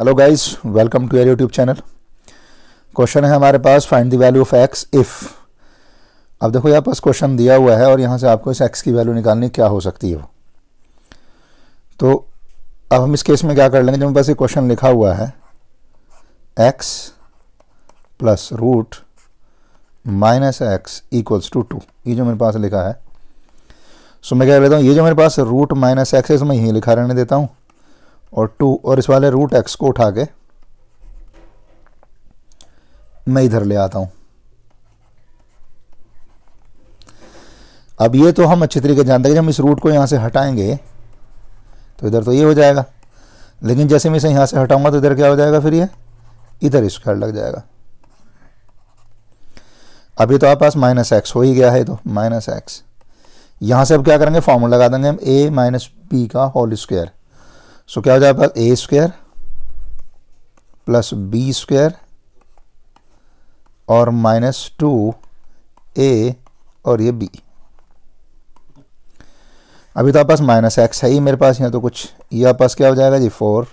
hello guys welcome to our YouTube channel question है हमारे पास find the value of X if अब देखो यहाँ पास क्वेश्चन दिया हुआ है और यहाँ से आपको इस एक्स की वैल्यू निकालनी क्या हो सकती है वो तो अब हम इस केस में क्या कर लेंगे जब मेरे पास ये क्वेश्चन लिखा हुआ है X plus root minus X equals to two ये जो मेरे पास लिखा है सो मैं क्या लेता हूँ ये जो मेरे पास रूट माइनस एक्स है इसमें यही लिखा रहने देता हूँ और टू और इस वाले रूट एक्स को उठा के मैं इधर ले आता हूं अब ये तो हम अच्छे तरीके जानते हैं कि हम इस रूट को यहां से हटाएंगे तो इधर तो ये हो जाएगा लेकिन जैसे मैं इसे यहां से हटाऊंगा तो इधर क्या हो जाएगा फिर ये इधर स्क्वायर लग जाएगा अभी तो आप पास माइनस एक्स हो ही गया है तो माइनस एक्स यहां से अब क्या करेंगे फॉर्मूला लगा देंगे हम ए माइनस बी का होल स्क्वायर सो क्या हो जाए पास A square plus B square और माइनस टू ए और ये बी अभी तो आप पास माइनस एक्स है ही मेरे पास यहाँ तो कुछ ये आप पास क्या हो जाएगा जी फोर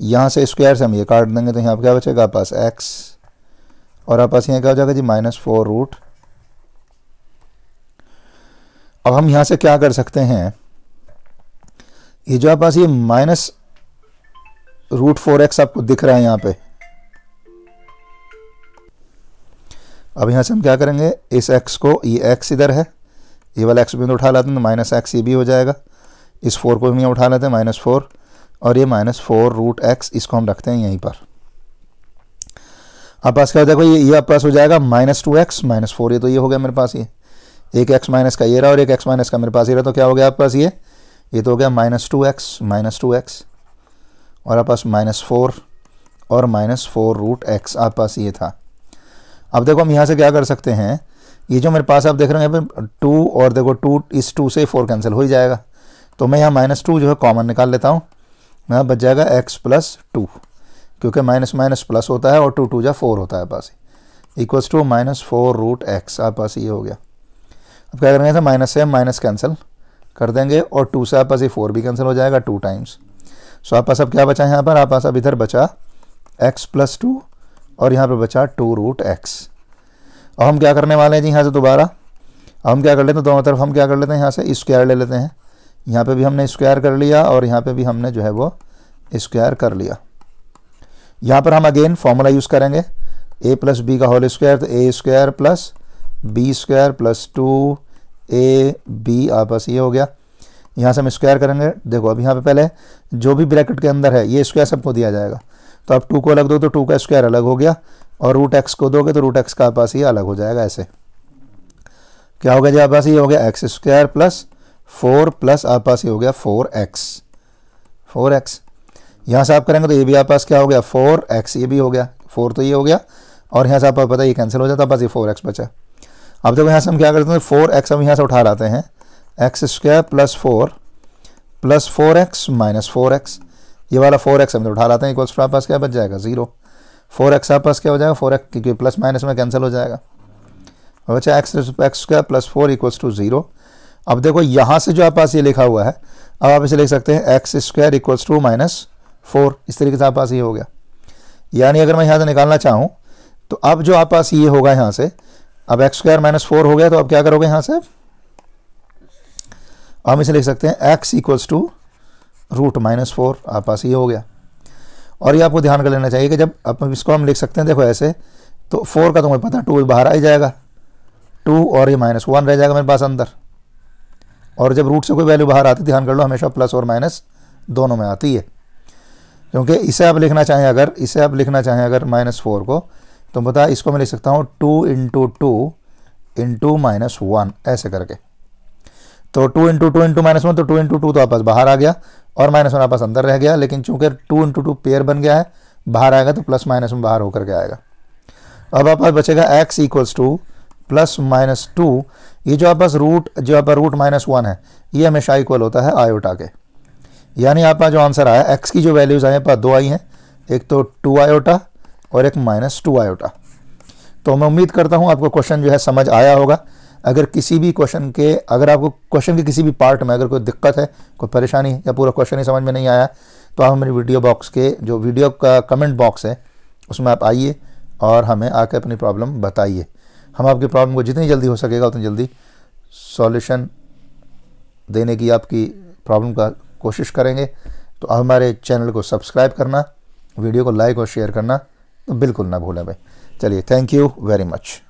यहाँ से स्क्वायर से हम ये काट देंगे तो यहाँ पर क्या बचेगा आप पास एक्स और आप पास यहाँ क्या हो जाएगा जी माइनस फोर रूट अब हम यहाँ से क्या कर सकते हैं ये जो आप पास ये माइनस रूट फोर एक्स आपको दिख रहा है यहां पे अब यहां से हम क्या करेंगे इस एक्स को ये एक्स इधर है ये वाला एक्स भी उठा लेते हैं तो माइनस एक्स ये भी हो जाएगा इस फोर को भी यहाँ उठा लेते हैं माइनस फोर और ये माइनस फोर रूट एक्स इसको हम रखते हैं यहीं पर आप पास क्या हो जाएगा ये ये आप पास हो जाएगा minus two X minus four ये तो ये हो गया मेरे पास ये एक एक्स माइनस का ये रहा और एक एक्स माइनस का मेरे पास ये रहा तो क्या हो गया आप पास ये ये तो हो गया minus two X minus two X और आप पास माइनस फोर और माइनस फोर रूट एक्स आप पास ये था अब देखो हम यहाँ से क्या कर सकते हैं ये जो मेरे पास आप देख रहे हैं यहाँ पर टू और देखो टू इस टू से फोर कैंसिल हो ही जाएगा तो मैं यहाँ माइनस टू जो है कॉमन निकाल लेता हूँ यहाँ बच जाएगा एक्स प्लस टू क्योंकि माइनस माइनस प्लस होता है और टू टू जा फोर होता है पास equals to minus four root X आप पास ये हो गया अब क्या करेंगे माइनस से माइनस कैंसिल कर देंगे और टू से आप पास ये फोर भी कैंसिल हो जाएगा टू टाइम्स सो पास सब क्या बचा यहाँ पर पास अब इधर बचा एक्स प्लस टू और यहाँ पर बचा टू रूट एक्स और हम क्या करने वाले हैं जी यहाँ से दोबारा हम क्या कर लेते हैं दोनों तरफ हम क्या कर लेते हैं यहाँ से स्क्वायर ले लेते हैं यहाँ पे भी हमने स्क्वायर कर लिया और यहाँ पे भी हमने जो है वो स्क्वायर कर लिया यहाँ पर हम अगेन फॉर्मूला यूज़ करेंगे ए प्लस बी का होल स्क्वायर तो A square plus B square plus two A B आपस ये हो गया यहाँ से हम स्क्वायर करेंगे देखो अब यहाँ पे पहले जो भी ब्रैकेट के अंदर है ये स्क्वायर सबको दिया जाएगा तो आप टू को अलग दो तो टू का स्क्वायर अलग हो गया और रूट एक्स को दोगे तो रूट एक्स का आपस ये अलग हो जाएगा ऐसे क्या हो गया जी आपस ये हो गया X square plus four plus आपस ये हो गया फोर एक्स फोर एक्स यहाँ से आप करेंगे तो ये भी आपस क्या हो गया फोर एक्स ये भी हो गया फोर तो ये हो गया और यहाँ से आपको पता ये कैंसिल हो जाता पास ये फोर एक्स बचा अब देखो यहाँ से हम क्या करते हैं फोर एक्स हम यहाँ से उठा लाते हैं X square plus four plus four X minus four X ये वाला फोर एक्स हम तो उठा लाते हैं इक्वल्स आप पास क्या बच जाएगा ज़ीरो फोर एक्स आप पास क्या हो जाएगा फोर एक्स क्योंकि प्लस माइनस में कैंसिल हो जाएगा और बच्चा X X square plus four equals to zero अब देखो यहाँ से जो आप पास ये लिखा हुआ है अब आप इसे लिख सकते हैं X square equals to minus four इस तरीके से आप पास ये हो गया यानी अगर मैं यहाँ से निकालना चाहूँ तो अब जो आप पास ये होगा यहाँ से अब एक्स स्क्वायर माइनस फोर हो गया तो अब क्या करोगे यहाँ से हम इसे लिख सकते हैं X equals to root minus four आपके पास ये हो गया और ये आपको ध्यान कर लेना चाहिए कि जब अब इसको हम लिख सकते हैं देखो ऐसे तो फोर का तो मुझे पता टू बाहर आ ही जाएगा टू और ये माइनस वन रह जाएगा मेरे पास अंदर और जब रूट से कोई वैल्यू बाहर आती ध्यान कर लो हमेशा प्लस और माइनस दोनों में आती है क्योंकि इसे आप लिखना चाहें अगर इसे आप लिखना चाहें अगर माइनस फोर को तो बता इसको मैं लिख सकता हूँ two into two into minus one ऐसे करके तो two into two into minus one तो टू इंटू टू तो आपस बाहर आ गया और माइनस वन आपस अंदर रह गया लेकिन चूंकि टू इंटू टू पेयर बन गया है बाहर आएगा तो प्लस माइनस में बाहर होकर के आएगा अब आप पास बचेगा X equals to plus minus two ये जो आप पास रूट जो आप रूट माइनस वन है ये हमेशा इक्वल होता है आयोटा के यानी आपका जो आंसर आया एक्स की जो वैल्यूज़ आए पास दो आई हैं एक तो टू आयोटा और एक माइनस टू आयोटा तो मैं उम्मीद करता हूँ आपको क्वेश्चन जो है समझ आया होगा अगर किसी भी क्वेश्चन के अगर आपको क्वेश्चन के किसी भी पार्ट में अगर कोई दिक्कत है कोई परेशानी या पूरा क्वेश्चन ही समझ में नहीं आया तो आप हमारे वीडियो बॉक्स के जो वीडियो का कमेंट बॉक्स है उसमें आप आइए और हमें आके अपनी प्रॉब्लम बताइए हम आपकी प्रॉब्लम को जितनी जल्दी हो सकेगा उतनी जल्दी सॉल्यूशन देने की आपकी प्रॉब्लम का कोशिश करेंगे तो हमारे चैनल को सब्सक्राइब करना वीडियो को लाइक और शेयर करना तो बिल्कुल ना भूलें भाई चलिए थैंक यू वेरी मच